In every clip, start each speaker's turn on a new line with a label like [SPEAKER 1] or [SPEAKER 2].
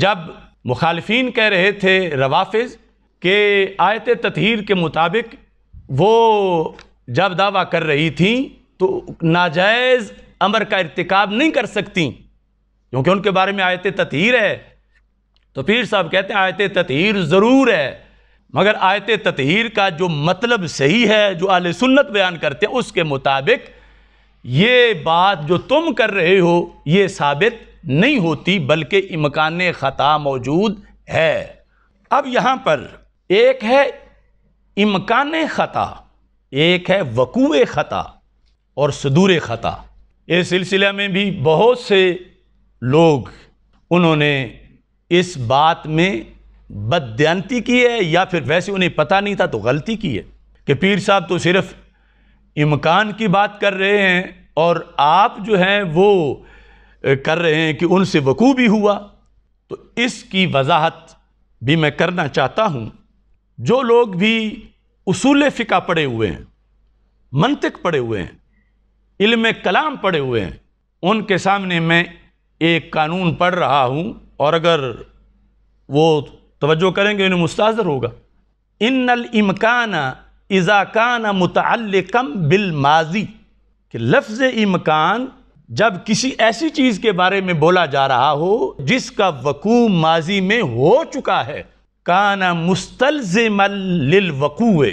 [SPEAKER 1] जब मुखालफी कह रहे थे रवाफिज के आयत तथहर के मुताबिक वो जब दावा कर रही थी तो नाजायज़ अमर का इरतकब नहीं कर सकती क्योंकि उनके बारे में आयत तथहर है तो पीर साहब कहते हैं आयत तथहर ज़रूर है मगर आयत तथहर का जो मतलब सही है जो आल सुन्नत बयान करते हैं उसके मुताबिक ये बात जो तुम कर रहे हो ये साबित नहीं होती बल्कि इमकान ख़ता मौजूद है अब यहाँ पर एक है इमकान ख़ता एक है वकूए ख़ता और सदूर ख़ता इस सिलसिले में भी बहुत से लोग उन्होंने इस बात में बदती की है या फिर वैसे उन्हें पता नहीं था तो गलती की है कि पीर साहब तो सिर्फ़ इमकान की बात कर रहे हैं और आप जो हैं वो कर रहे हैं कि उनसे वकू भी हुआ तो इसकी वजाहत भी मैं करना चाहता हूँ जो लोग भी उसूल फ़िका पढ़े हुए हैं मनतक पढ़े हुए हैं इल्म कलाम पढ़े हुए हैं उनके सामने मैं एक कानून पढ़ रहा हूँ और अगर वो तोज्जो करेंगे उन्हें मुस्ताजर होगा इन इमकान इज़ाकान मुतल कम बिल माजी कि लफ्ज़ इमकान जब किसी ऐसी चीज के बारे में बोला जा रहा हो जिसका वकू माजी में हो चुका है काना मुस्तलजमल वकूए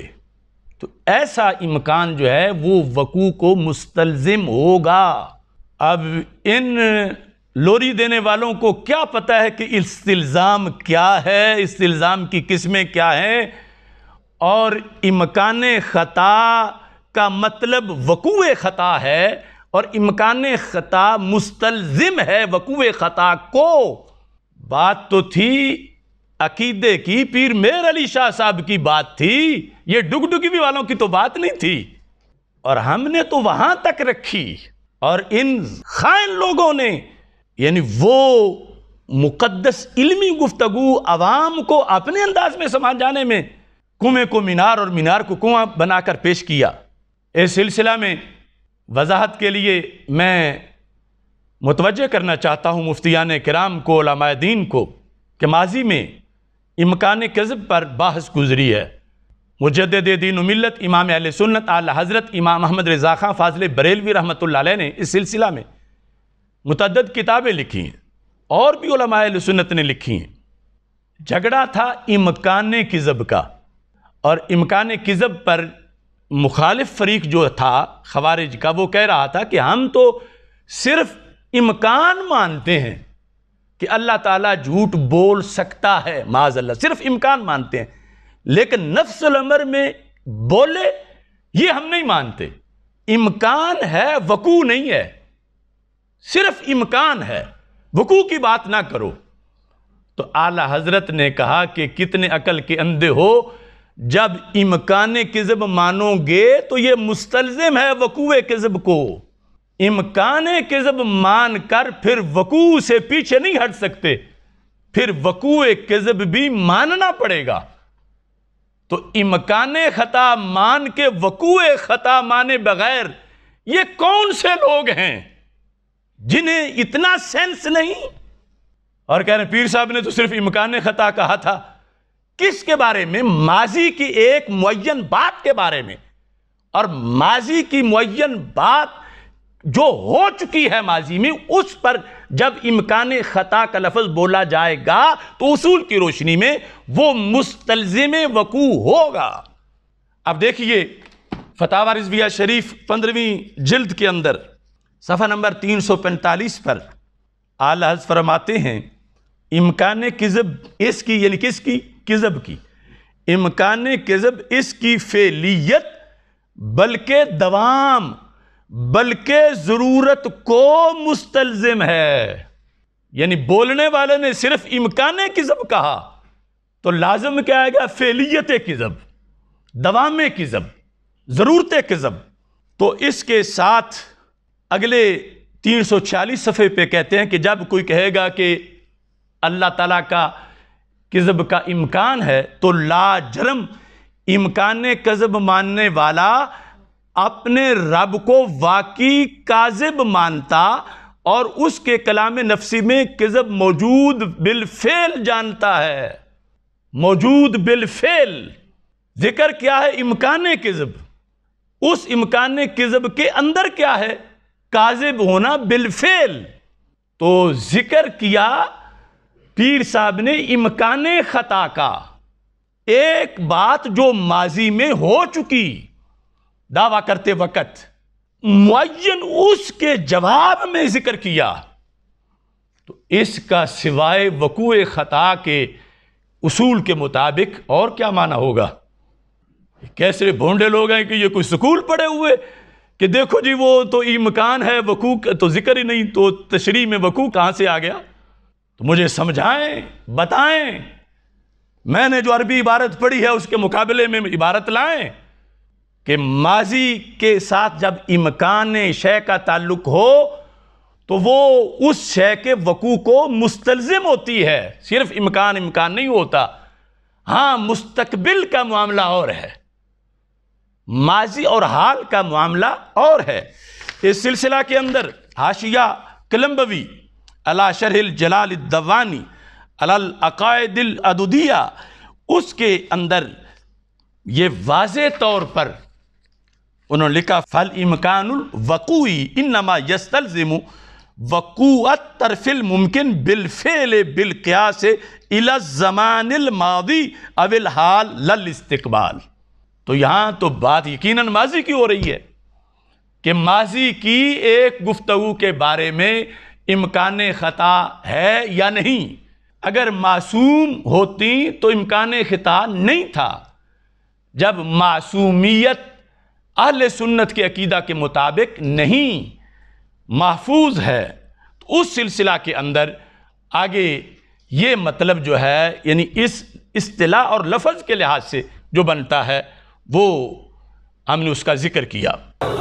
[SPEAKER 1] तो ऐसा इमकान जो है वो वकू को मुस्तलज़म होगा अब इन लोरी देने वालों को क्या पता है कि इस्तिल्ज़ाम क्या है इस्तिल्ज़ाम की किस्में क्या हैं और इमकान ख़ता का मतलब वकूए ख़ता है और इमकान ख़ता मुस्तलज़िम है वकूँ ख़ता को बात तो थी अकीदे की पीर मेर अली शाह साहब की बात थी ये डुगडुगी वालों की तो बात नहीं थी और हमने तो वहाँ तक रखी और इन खायन लोगों ने यानी वो मुकदस इलमी गुफ्तु आवाम को अपने अंदाज में समझाने में कुएं को मीनार और मीनार को कुआं बनाकर पेश किया इस सिलसिला में वजाहत के लिए मैं मुतवजह करना चाहता हूँ मुफ्तियान कराम को दीन को कि माजी में इमकान कज़ब पर बहस गुजरी है मुजद दीन उमिलत इमाम अल सुन्नत आल हज़रत इमाम अहमद रज़ा खां फाजल बरेलवी रहमत ने इस सिलसिला में मतद किताबें लिखी हैं और भी अल सुन्नत ने लिखी हैं झगड़ा था इमकान किज़ब का और इमकान किज़ब पर मुखालिफ फरीक जो था खवारिज का वो कह रहा था कि हम तो सिर्फ इमकान मानते हैं कि अल्लाह ताला झूठ बोल सकता है माज अल्लाह सिर्फ इमकान मानते हैं लेकिन नफ्सल अमर में बोले ये हम नहीं मानते इमकान है वकू नहीं है सिर्फ इमकान है वकू की बात ना करो तो आला हजरत ने कहा कि कितने अकल के अंधे हो जब इमकान किज़ब मानोगे तो ये मुस्तलज़म है वकूए किज़ब को इमकान किज़ब मान कर फिर वकू से पीछे नहीं हट सकते फिर वकूए किज़ब भी मानना पड़ेगा तो इमकान ख़ता मान के वकूए ख़ता माने बगैर ये कौन से लोग हैं जिन्हें इतना सेंस नहीं और कह रहे पीर साहब ने तो सिर्फ इमकान ख़ता कहा था किसके बारे में माजी की एक मुन बात के बारे में और माजी की मुन बात जो हो चुकी है माजी में उस पर जब इम्कान ख़ता का लफज बोला जाएगा तो उसूल की रोशनी में वो मुस्तलज़म वकू होगा अब देखिए फतावर रिजविया शरीफ पंद्रहवीं जल्द के अंदर सफ़ा नंबर तीन सौ पैंतालीस पर आलाज हज फरमाते हैं इम्कान किज़ब इसकी यानी किसकी किज़ब की इमकान किज़ब इसकी फेलियत बल्कि दवाम बल्कि ज़रूरत को मुस्तलज़म है यानी बोलने वाले ने सिर्फ इमकान किज़ब कहा तो लाजम क्या आएगा फेलियत किज़ब दवाम किज़ब ज़रूरत किज़ब तो इसके साथ अगले 340 सफ़े पे कहते हैं कि जब कोई कहेगा कि अल्लाह ताला का कज़ब का इम्कान है तो ला जरम इम्कान कज़ब मानने वाला अपने रब को वाकई काजिब मानता और उसके कलाम नफसी में कज़ब मौजूद बिलफेल जानता है मौजूद बिलफेल जिक्र क्या है इम्कान कज़ब उस इम्कान कज़ब के अंदर क्या है काजिब होना बिलफेल तो जिक्र किया पीर साहब ने इमकान ख़ता का एक बात जो माजी में हो चुकी दावा करते वक़्त मुन उसके जवाब में ज़िक्र किया तो इसका सिवाय वकूँ ख़ता के उसूल के मुताबिक और क्या माना होगा कैसे भोंडे लोग हैं कि ये कोई स्कूल पढ़े हुए कि देखो जी वो तो मकान है वकूक तो ज़िक्र ही नहीं तो तशरी में वकूक कहाँ से आ गया तो मुझे समझाएं बताएं मैंने जो अरबी इबारत पढ़ी है उसके मुकाबले में इबारत लाएं कि माजी के साथ जब इमकान शय का ताल्लुक हो तो वो उस शय के वकू को मुस्तलजिम होती है सिर्फ इमकान इमकान नहीं होता हाँ मुस्तकबिल का मामला और है माजी और हाल का मामला और है इस सिलसिला के अंदर हाशिया कलम्बवी अला शरहिल जलाल दवानी अलल अकायदिल अदुदिया उसके अंदर ये वाज तौर पर उन्होंने लिखा फल इमकानुल वकूई यस्तल जिमु वकूत तरफिल मुमकिन बिलफेल बिलकयास इलज़मानिल मादी अविल हाल लल इस्तबाल तो यहाँ तो बात यकीनन माजी की हो रही है कि माजी की एक गुफ्तु के बारे में इम्कान ख़ता है या नहीं अगर मासूम होती तो इम्कान ख़ता नहीं था जब मासूमियत अहल सुन्नत के अकीदा के मुताबिक नहीं महफूज है तो उस सिलसिला के अंदर आगे ये मतलब जो है यानी इस असलाह और लफज के लिहाज से जो बनता है वो हमने उसका ज़िक्र किया